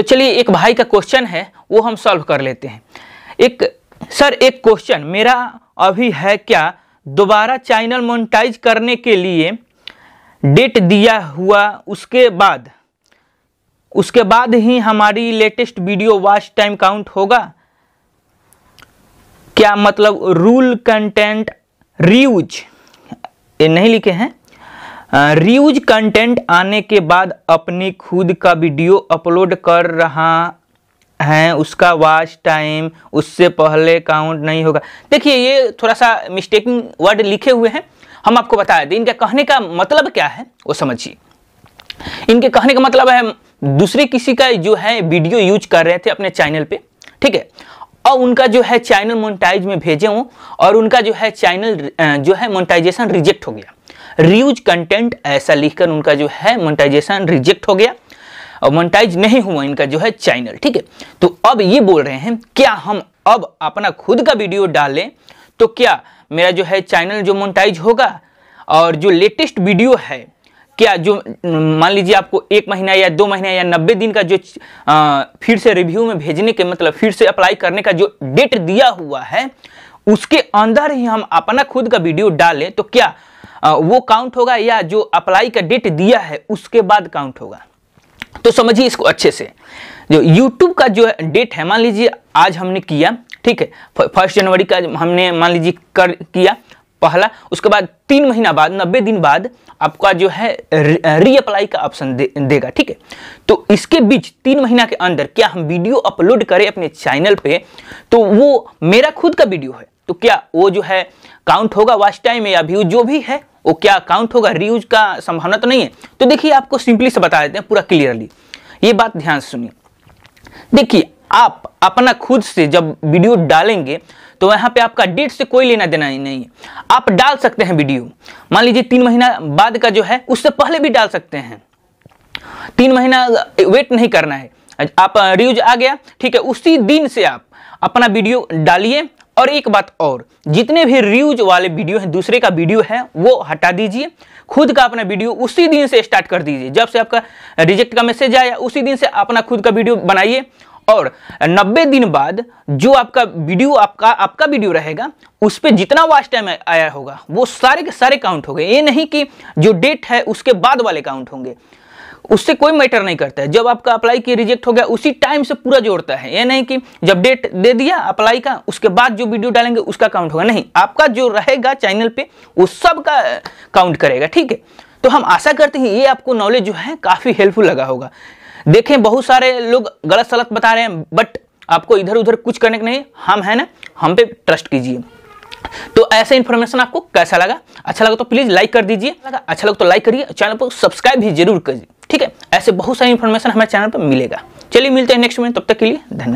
तो चलिए एक भाई का क्वेश्चन है वो हम सॉल्व कर लेते हैं एक सर एक क्वेश्चन मेरा अभी है क्या दोबारा चैनल मोनिटाइज करने के लिए डेट दिया हुआ उसके बाद उसके बाद ही हमारी latest video watch time count होगा क्या मतलब रूल कंटेंट रीयूज ये नहीं लिखे हैं रियूज कंटेंट आने के बाद अपनी खुद का वीडियो अपलोड कर रहा है उसका वाच टाइम उससे पहले काउंट नहीं होगा देखिए ये थोड़ा सा मिस्टेकिंग वर्ड लिखे हुए हैं हम आपको बता दें इनका कहने का मतलब क्या है वो समझिए इनके कहने का मतलब है दूसरे किसी का जो है वीडियो यूज कर रहे थे अपने चैनल पे ठीक है और उनका जो है चैनल मोनिटाइज में भेजे हों और उनका जो है चैनल जो है मोनिटाइजेशन रिजेक्ट हो गया रियूज कंटेंट ऐसा लिखकर उनका जो है मोनिटाइजेशन रिजेक्ट हो गया और मोनिटाइज नहीं हुआ इनका जो है चैनल ठीक है तो अब ये बोल रहे हैं क्या हम अब अपना खुद का वीडियो डालें तो क्या मेरा जो है चैनल जो मोनिटाइज होगा और जो लेटेस्ट वीडियो है क्या जो मान लीजिए आपको एक महीना या दो महीना या नब्बे दिन का जो आ, फिर से रिव्यू में भेजने के मतलब फिर से अप्लाई करने का जो डेट दिया हुआ है उसके अंदर ही हम अपना खुद का वीडियो डालें तो क्या वो काउंट होगा या जो अप्लाई का डेट दिया है उसके बाद काउंट होगा तो समझिए इसको अच्छे से जो यूट्यूब का जो डेट है मान लीजिए आज हमने किया ठीक है फर्स्ट जनवरी का हमने मान लीजिए कर किया पहला उसके बाद तीन महीना बाद नब्बे दिन बाद आपका जो है रीअप्लाई का ऑप्शन दे, देगा ठीक है तो इसके बीच तीन महीना के अंदर क्या हम वीडियो अपलोड करें अपने चैनल पे तो वो मेरा खुद का वीडियो है तो क्या वो जो है काउंट होगा वास्ट टाइम या व्यू जो भी है वो क्या काउंट होगा रीयूज का संभावना तो नहीं है तो देखिए आपको सिंपली से बता देते हैं पूरा क्लियरली ये बात ध्यान से सुनिए देखिए आप अपना खुद से जब वीडियो डालेंगे तो यहाँ पे आपका डेट से कोई लेना देना ही नहीं है आप डाल सकते हैं वीडियो मान लीजिए तीन महीना बाद का जो है उससे पहले भी डाल सकते हैं तीन महीना वेट नहीं करना है आप रीयूज आ गया ठीक है उसी दिन से आप अपना वीडियो डालिए और एक बात और जितने भी रिव्यूज वाले वीडियो हैं दूसरे का वीडियो है वो हटा दीजिए खुद का अपना वीडियो उसी दिन से स्टार्ट कर दीजिए जब से आपका रिजेक्ट का मैसेज आया उसी दिन से अपना खुद का वीडियो बनाइए और 90 दिन बाद जो आपका वीडियो आपका आपका वीडियो रहेगा उस पर जितना वाच टाइम आया होगा वो सारे के सारे काउंट हो गए ये नहीं कि जो डेट है उसके बाद वाले काउंट होंगे उससे कोई मैटर नहीं करता है जब आपका अप्लाई की रिजेक्ट हो गया उसी टाइम से पूरा जोड़ता है ये नहीं कि जब डेट दे दिया अप्लाई का उसके बाद जो वीडियो डालेंगे उसका काउंट होगा नहीं आपका जो रहेगा चैनल पे वो सब का काउंट करेगा ठीक है तो हम आशा करते हैं ये आपको नॉलेज जो है काफ़ी हेल्पफुल लगा होगा देखें बहुत सारे लोग गलत सलत बता रहे हैं बट आपको इधर उधर कुछ करने के नहीं हम हैं ना हम पे ट्रस्ट कीजिए तो ऐसे इन्फॉर्मेशन आपको कैसा लगा अच्छा लगा तो प्लीज़ लाइक कर दीजिए अच्छा लगा तो लाइक करिए चैनल को सब्सक्राइब भी जरूर करिए ऐसे बहुत सारी इन्फॉर्मेशन हमारे चैनल पर मिलेगा चलिए मिलते हैं नेक्स्ट में तब तक के लिए धन्यवाद